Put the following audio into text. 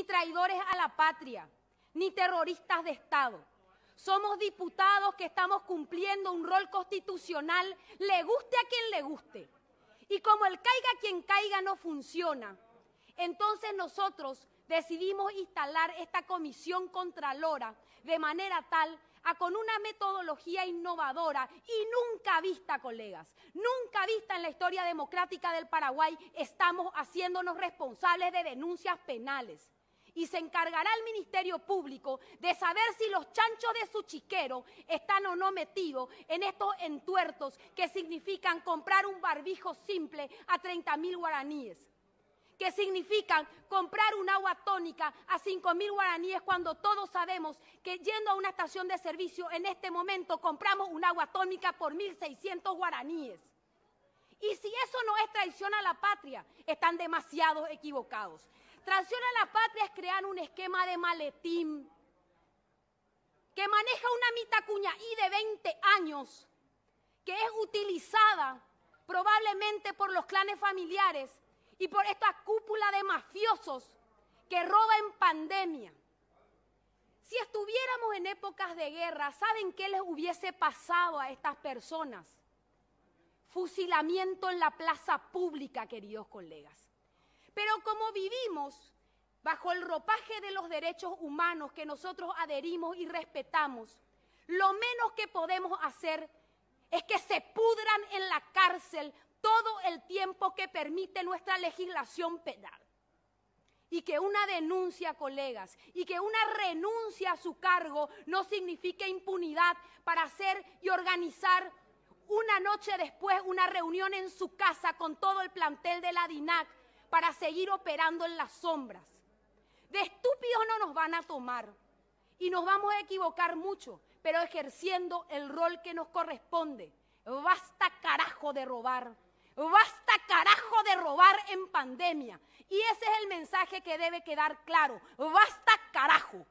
ni traidores a la patria, ni terroristas de Estado. Somos diputados que estamos cumpliendo un rol constitucional, le guste a quien le guste. Y como el caiga quien caiga no funciona, entonces nosotros decidimos instalar esta comisión contra Lora de manera tal a con una metodología innovadora y nunca vista, colegas, nunca vista en la historia democrática del Paraguay, estamos haciéndonos responsables de denuncias penales y se encargará el Ministerio Público de saber si los chanchos de su chiquero están o no metidos en estos entuertos que significan comprar un barbijo simple a 30.000 mil guaraníes, que significan comprar un agua tónica a 5.000 mil guaraníes cuando todos sabemos que yendo a una estación de servicio en este momento compramos un agua tónica por 1.600 guaraníes. Y si eso no es traición a la patria, están demasiado equivocados. Traición a la patria es crear un esquema de maletín que maneja una mitacuña y de 20 años, que es utilizada probablemente por los clanes familiares y por esta cúpula de mafiosos que roba en pandemia. Si estuviéramos en épocas de guerra, ¿saben qué les hubiese pasado a estas personas? Fusilamiento en la plaza pública, queridos colegas. Pero como vivimos bajo el ropaje de los derechos humanos que nosotros adherimos y respetamos, lo menos que podemos hacer es que se pudran en la cárcel todo el tiempo que permite nuestra legislación penal. Y que una denuncia, colegas, y que una renuncia a su cargo no signifique impunidad para hacer y organizar una noche después una reunión en su casa con todo el plantel de la DINAC para seguir operando en las sombras. De estúpidos no nos van a tomar y nos vamos a equivocar mucho, pero ejerciendo el rol que nos corresponde. Basta carajo de robar. Basta carajo de robar en pandemia. Y ese es el mensaje que debe quedar claro. Basta carajo.